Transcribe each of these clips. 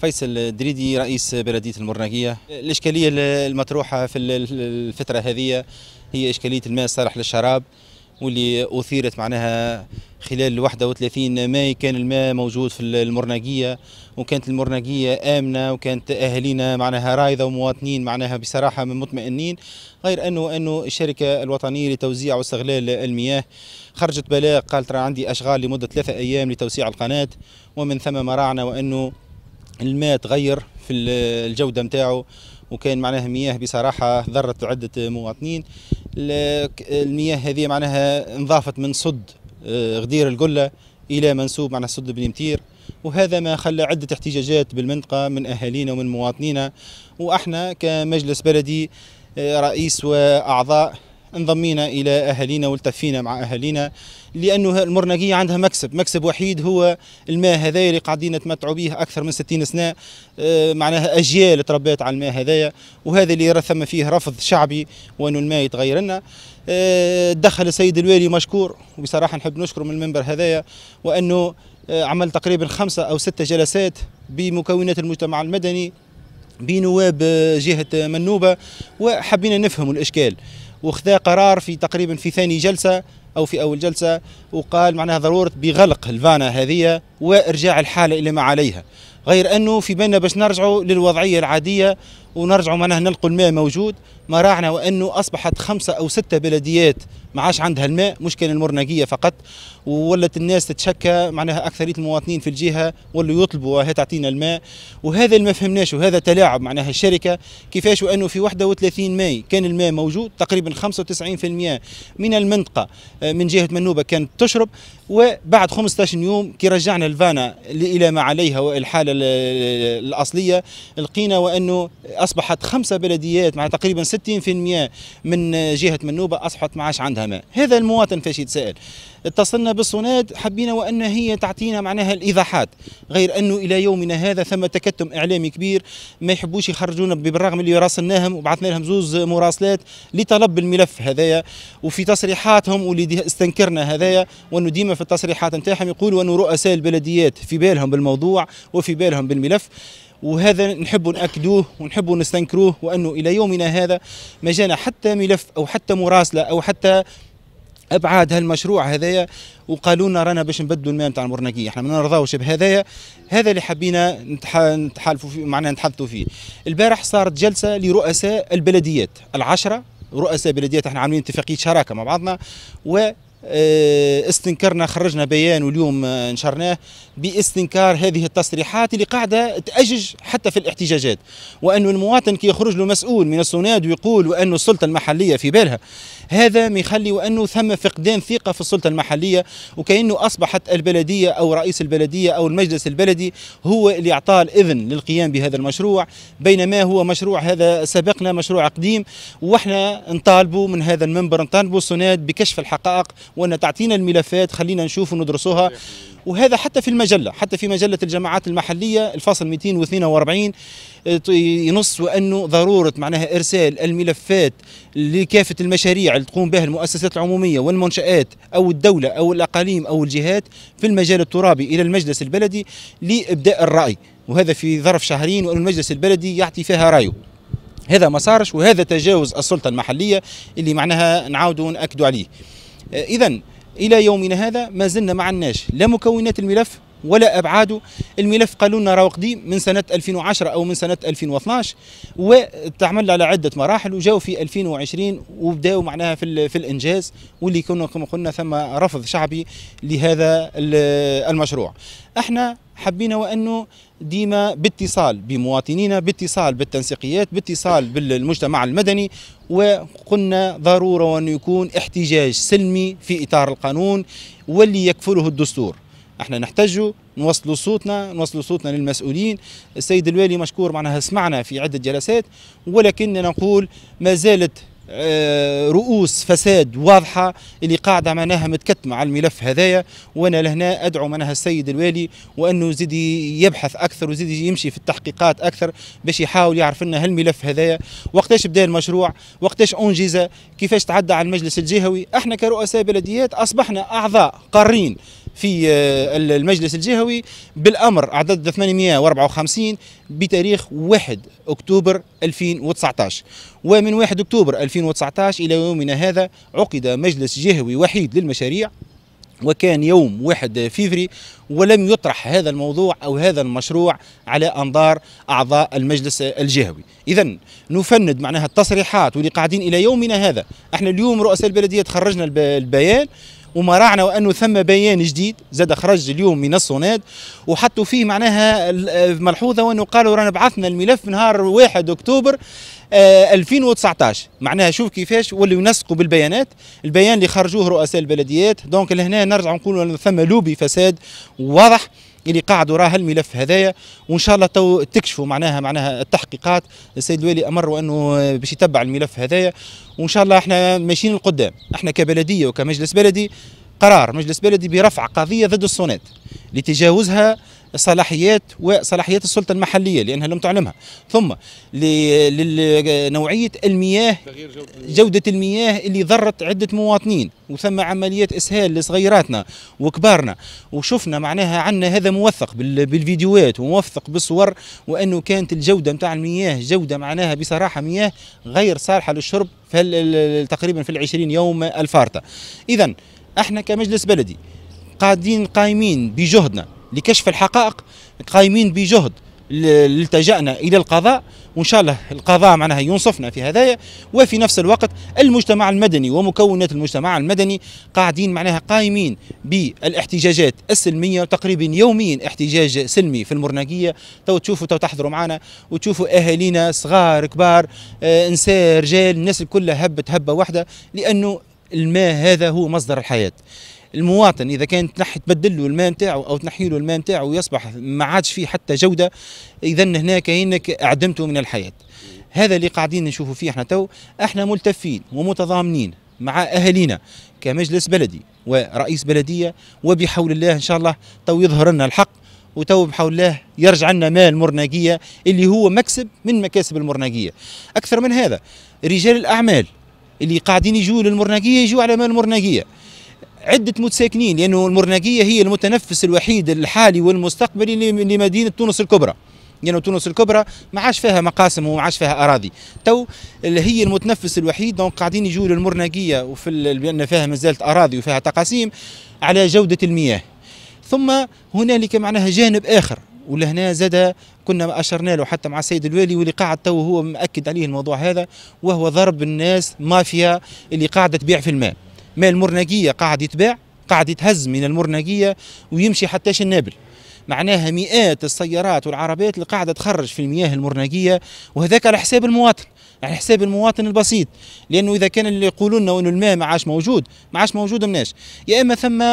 فيصل الدريدي رئيس بلديه المرناقيه الاشكاليه المطروحه في الفتره هذه هي اشكاليه الماء الصالح للشراب واللي اثيرت معناها خلال 31 ماي كان الماء موجود في المرناقيه وكانت المرناقيه امنه وكانت اهالينا معناها رايضه ومواطنين معناها بصراحه من مطمئنين غير انه انه الشركه الوطنيه لتوزيع واستغلال المياه خرجت بلاغ قالت راه عندي اشغال لمده ثلاثه ايام لتوسيع القناه ومن ثم ما راعنا وانه الماء تغير في الجوده نتاعو وكان معناها مياه بصراحه ضرت عده مواطنين المياه هذه معناها انضافت من صد آه، غدير القله الى منسوب معناها صد بن متير وهذا ما خلى عدة احتجاجات بالمنطقة من أهالينا ومن مواطنينا وإحنا كمجلس بلدي آه، رئيس وأعضاء انضمينا الى اهالينا والتفينا مع اهالينا لانه المرنقيه عندها مكسب مكسب وحيد هو الماء هذايا اللي قاعدين نتمتعوا به اكثر من 60 سنه آه، معناها اجيال تربيت على الماء هذايا وهذا اللي رثم ثم فيه رفض شعبي وانه الماء يتغير لنا آه، دخل السيد الوالي مشكور وبصراحه نحب نشكره من المنبر هذايا وانه آه، عمل تقريبا خمسه او سته جلسات بمكونات المجتمع المدني بنواب جهه منوبه وحبينا نفهم الاشكال وخذا قرار في تقريبا في ثاني جلسه او في اول جلسه وقال معناها ضروره بغلق الفانا هذه وارجاع الحاله الى ما عليها غير انه في بالنا باش نرجعوا للوضعيه العاديه ونرجعوا معناها نلقوا الماء موجود ما راعنا وانه اصبحت خمسه او سته بلديات ما عادش عندها الماء مشكله المرنقيه فقط وولت الناس تتشكى معناها اكثريه المواطنين في الجهه ولوا يطلبوا هي تعطينا الماء وهذا اللي ما فهمناش وهذا تلاعب معناها الشركه كيفاش وانه في 31 ماي كان الماء موجود تقريبا 95% من المنطقه آه، من جهه منوبه كانت تشرب وبعد 15 يوم كي رجعنا الفانا الى ما عليها والحاله الحاله الاصليه لقينا وانه اصبحت خمسه بلديات مع تقريبا 60% من جهه منوبه اصبحت ما عادش عندها ماء هذا المواطن فاش يتساءل اتصلنا بالصناد حبينا وان هي تعطينا معناها الايضاحات غير انه الى يومنا هذا ثم تكتم اعلامي كبير ما يحبوش يخرجونا بالرغم اللي راسلناهم وبعثنا لهم زوز مراسلات لطلب الملف هذايا وفي تصريحاتهم واللي استنكرنا هذايا وانه ديما في التصريحات نتاعهم يقولوا انه رؤساء البلديات في بالهم بالموضوع وفي بالهم بالملف وهذا نحب نأكدوه ونحب نستنكروه وأنه إلى يومنا هذا ما جانا حتى ملف أو حتى مراسلة أو حتى ابعاد هالمشروع هذايا وقالوا لنا رانا باش نبدلوا الماء نتاع المرنقيه احنا ما نرضاوش بهذايا هذا اللي حبينا نتحالفوا فيه معناها نتحدثوا فيه البارح صارت جلسه لرؤساء البلديات العشره رؤساء بلديات احنا عاملين اتفاقيه شراكه مع بعضنا و آه، استنكرنا خرجنا بيان واليوم آه، نشرناه باستنكار هذه التصريحات اللي قاعده تأجج حتى في الاحتجاجات وأن المواطن كي يخرج له مسؤول من الصناد ويقول وأن السلطه المحليه في بالها هذا ما يخلي وأنه ثم فقدان ثقه في السلطه المحليه وكأنه اصبحت البلديه او رئيس البلديه او المجلس البلدي هو اللي اعطاه الاذن للقيام بهذا المشروع بينما هو مشروع هذا سبقنا مشروع قديم واحنا نطالبوا من هذا المنبر نطالبوا السناد بكشف الحقائق وان تعطينا الملفات خلينا نشوف وندرسوها وهذا حتى في المجله حتى في مجله الجماعات المحليه الفصل 242 آه، ينص وانه ضروره معناها ارسال الملفات لكافه المشاريع اللي تقوم بها المؤسسات العموميه والمنشات او الدوله او الاقاليم او الجهات في المجال الترابي الى المجلس البلدي لابداء الراي وهذا في ظرف شهرين وان المجلس البلدي يعطي فيها رايه هذا ما صارش وهذا تجاوز السلطه المحليه اللي معناها نعاودوا ناكدوا عليه إذا إلى يومنا هذا ما زلنا ما عندناش لا مكونات الملف ولا ابعاده الملف قالوا لنا راه قديم من سنه 2010 او من سنه 2012 وتعمل على عده مراحل وجاو في 2020 وبداوا معناها في, في الانجاز واللي كنا كما قلنا ثم رفض شعبي لهذا المشروع احنا حبينا وانه ديما باتصال بمواطنينا باتصال بالتنسيقيات باتصال بالمجتمع المدني وقلنا ضروره وان يكون احتجاج سلمي في اطار القانون واللي يكفله الدستور احنا نحتجوا نوصلوا صوتنا نوصلوا صوتنا للمسؤولين السيد الوالي مشكور معناها سمعنا في عده جلسات ولكننا نقول ما زالت آه، رؤوس فساد واضحة اللي قاعدة معناها متكتمة على الملف هذايا وأنا لهنا أدعو معناها السيد الوالي وأنه زيد يبحث أكثر وزيد يمشي في التحقيقات أكثر باش يحاول يعرف لنا هالملف هذايا وقتاش بدأ المشروع وقتاش أنجز كيفاش تعدى على المجلس الجهوي احنا كرؤساء بلديات أصبحنا أعضاء قارين في آه، المجلس الجهوي بالأمر عدد 854 بتاريخ 1 أكتوبر 2019 ومن 1 أكتوبر 2019 إلى يومنا هذا عقد مجلس جهوي وحيد للمشاريع وكان يوم 1 فيفري ولم يطرح هذا الموضوع أو هذا المشروع على أنظار أعضاء المجلس الجهوي إذا نفند معناها التصريحات واللي قاعدين إلى يومنا هذا احنا اليوم رؤساء البلدية تخرجنا البيان وما راعنا وانه ثم بيان جديد زاد خرج اليوم من الصناد وحطوا فيه معناها ملحوظه وانه قالوا رانا بعثنا الملف نهار 1 اكتوبر 2019 آه، معناها شوف كيفاش واللي ينسقوا بالبيانات البيان اللي خرجوه رؤساء البلديات دونك لهنا نرجع نقولوا ثم لوبي فساد واضح اللي قاعد وراه الملف هذايا وان شاء الله تو تكشفوا معناها معناها التحقيقات السيد الوالي امر انه باش يتبع الملف هذايا وان شاء الله احنا ماشيين لقدام احنا كبلديه وكمجلس بلدي قرار مجلس بلدي برفع قضيه ضد الصونات لتجاوزها صلاحيات وصلاحيات السلطه المحليه لانها لم تعلمها ثم لنوعيه المياه جوده المياه اللي ضرت عده مواطنين وثم عمليات اسهال لصغيراتنا وكبارنا وشفنا معناها عندنا هذا موثق بالفيديوهات وموثق بالصور وانه كانت الجوده نتاع المياه جوده معناها بصراحه مياه غير صالحه للشرب في تقريبا في العشرين يوم الفارطه اذا احنا كمجلس بلدي قاعدين قايمين بجهدنا لكشف الحقائق قايمين بجهد التجأنا إلى القضاء وإن شاء الله القضاء معناها ينصفنا في هذايا وفي نفس الوقت المجتمع المدني ومكونات المجتمع المدني قاعدين معناها قايمين بالاحتجاجات السلمية تقريبا يوميا احتجاج سلمي في المرناقية تو تشوفوا تو تحضروا معنا وتشوفوا أهالينا صغار كبار آه، نساء رجال الناس كلها هبت هبة واحدة لأنه الماء هذا هو مصدر الحياة المواطن اذا كان تنحي تبدل له الماء نتاعو او تنحي له الماء نتاعو ويصبح ما عادش فيه حتى جوده اذا هنا كانك اعدمته من الحياه هذا اللي قاعدين نشوفوا فيه احنا تو احنا ملتفين ومتضامنين مع اهالينا كمجلس بلدي ورئيس بلديه وبحول الله ان شاء الله تو يظهر لنا الحق وتو بحول الله يرجع لنا مال مرناقيه اللي هو مكسب من مكاسب المرناقيه اكثر من هذا رجال الاعمال اللي قاعدين يجوا للمرناقيه يجوا على مال المرناقيه عدة متساكنين لأنه المرناقية هي المتنفس الوحيد الحالي والمستقبلي لمدينة تونس الكبرى لأنه يعني تونس الكبرى ما عادش فيها مقاسم وما عادش فيها أراضي تو اللي هي المتنفس الوحيد دونك قاعدين يجوا للمرناقية وفي بأن فيها ما زالت أراضي وفيها تقاسيم على جودة المياه ثم هنالك معناها جانب آخر ولهنا زاد كنا اشرنا له حتى مع السيد الوالي واللي قاعد تو هو مأكد عليه الموضوع هذا وهو ضرب الناس مافيا اللي قاعده تبيع في الماء ما المرنقيه قاعد يتباع قاعد يتهز من المرنقيه ويمشي حتى النابل معناها مئات السيارات والعربات اللي قاعده تخرج في المياه المرنقيه وهذاك على حساب المواطن على حساب المواطن البسيط لانه اذا كان اللي يقولوا لنا انه الماء ما عادش موجود ما عادش موجود مناش يا اما ثم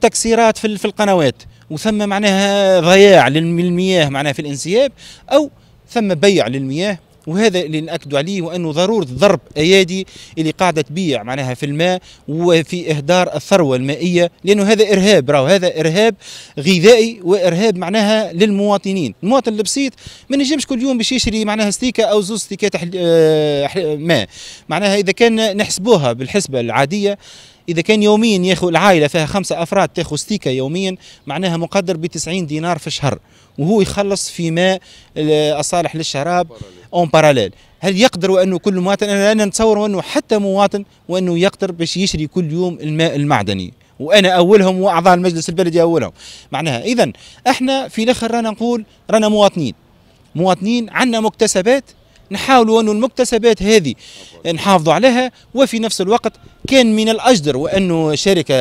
تكسيرات في, في القنوات وثم معناها ضياع للمياه معناها في الانسياب او ثم بيع للمياه وهذا اللي ناكدوا عليه وانه ضروره ضرب ايادي اللي قاعده تبيع معناها في الماء وفي اهدار الثروه المائيه لانه هذا ارهاب راهو هذا ارهاب غذائي وارهاب معناها للمواطنين المواطن البسيط ما نجمش كل يوم باش يشري معناها ستيكه او زوز ستيكات آه، ماء معناها اذا كان نحسبوها بالحسبه العاديه اذا كان يوميا ياخذ العائله فيها خمسه افراد تاخذ ستيكه يوميا معناها مقدر ب 90 دينار في الشهر وهو يخلص في ماء الصالح للشراب اون باراليل هل يقدر انه كل مواطن انا نتصور انه حتى مواطن وانه يقدر باش يشري كل يوم الماء المعدني وانا اولهم واعضاء المجلس البلدي اولهم معناها اذا احنا في الاخر رانا نقول رانا مواطنين مواطنين عندنا مكتسبات نحاولوا أن المكتسبات هذه نحافظوا عليها وفي نفس الوقت كان من الأجدر وأنه شركة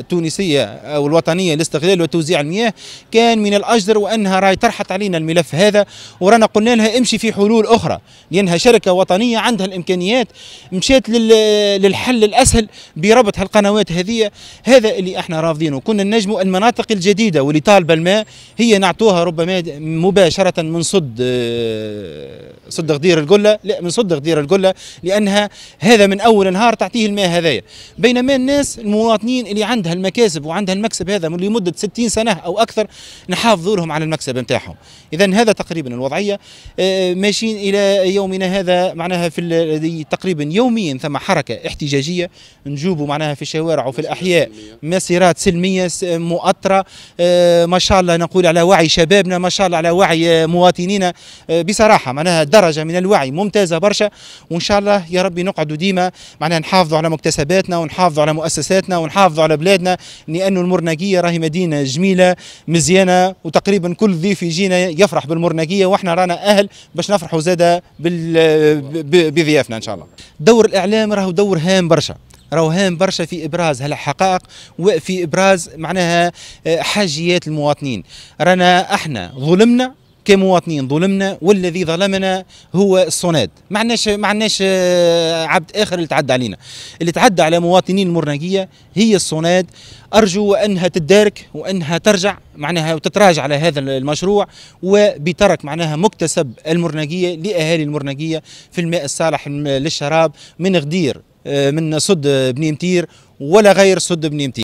تونسية أو الوطنية لاستغلال وتوزيع المياه كان من الأجدر وأنها راي طرحت علينا الملف هذا ورانا قلنا لها امشي في حلول أخرى لأنها شركة وطنية عندها الإمكانيات مشات للحل الأسهل بربط هالقنوات هذه هذا اللي احنا رافضينه كنا نجم المناطق الجديدة واللي طالبة الماء هي نعطوها ربما مباشرة من صد صد غدير دير القله لا بنصدق دير القله لانها هذا من اول نهار تعطيه الماء هذايا بينما الناس المواطنين اللي عندها المكاسب وعندها المكسب هذا لمده 60 سنه او اكثر نحافظوا لهم على المكسب نتاعهم اذا هذا تقريبا الوضعيه آه، ماشيين الى يومنا هذا معناها في تقريبا يوميا ثم حركه احتجاجيه نجوبوا معناها في الشوارع وفي الاحياء مسيرات سلميه مؤطره آه، ما شاء الله نقول على وعي شبابنا ما شاء الله على وعي مواطنينا آه، بصراحه معناها درجه من الوعي ممتازه برشا وان شاء الله يا ربي نقعدوا ديما معناها نحافظوا على مكتسباتنا ونحافظوا على مؤسساتنا ونحافظوا على بلادنا لانه المرناقيه راهي مدينه جميله مزيانه وتقريبا كل ضيف يجينا يفرح بالمرناقيه واحنا رانا اهل باش نفرحوا زاده بضيافنا ان شاء الله دور الاعلام راهو دور هام برشا راهو هام برشا في ابراز هالحقائق وفي ابراز معناها آه، حاجيات المواطنين رانا احنا ظلمنا كمواطنين ظلمنا والذي ظلمنا هو الصناد ما عندناش ما عندناش آه، عبد اخر اللي تعدى علينا اللي تعدى على مواطنين المرناقيه هي الصناد ارجو انها تدارك وانها ترجع معناها وتتراجع على هذا المشروع وبترك معناها مكتسب المرناقيه لاهالي المرناقيه في الماء الصالح للشراب من غدير آه، من صد بنيمتير ولا غير صد بنيمتير